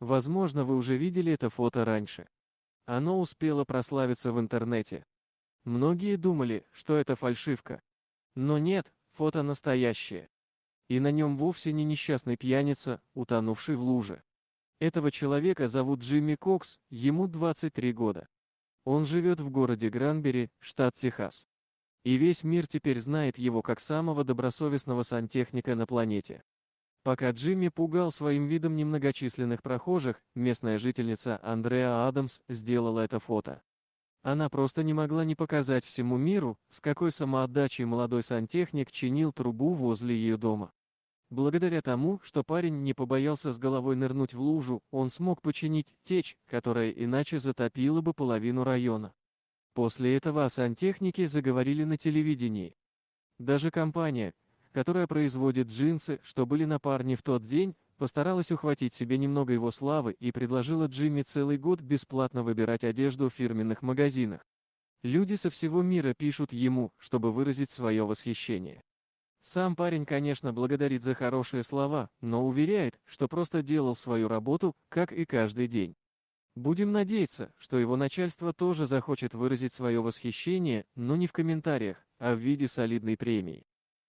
Возможно, вы уже видели это фото раньше. Оно успело прославиться в интернете. Многие думали, что это фальшивка. Но нет, фото настоящее. И на нем вовсе не несчастный пьяница, утонувший в луже. Этого человека зовут Джимми Кокс, ему 23 года. Он живет в городе Гранбери, штат Техас. И весь мир теперь знает его как самого добросовестного сантехника на планете. Пока Джимми пугал своим видом немногочисленных прохожих, местная жительница Андреа Адамс сделала это фото. Она просто не могла не показать всему миру, с какой самоотдачей молодой сантехник чинил трубу возле ее дома. Благодаря тому, что парень не побоялся с головой нырнуть в лужу, он смог починить течь, которая иначе затопила бы половину района. После этого о сантехнике заговорили на телевидении. Даже компания, которая производит джинсы, что были на парне в тот день, постаралась ухватить себе немного его славы и предложила Джимми целый год бесплатно выбирать одежду в фирменных магазинах. Люди со всего мира пишут ему, чтобы выразить свое восхищение. Сам парень, конечно, благодарит за хорошие слова, но уверяет, что просто делал свою работу, как и каждый день. Будем надеяться, что его начальство тоже захочет выразить свое восхищение, но не в комментариях, а в виде солидной премии.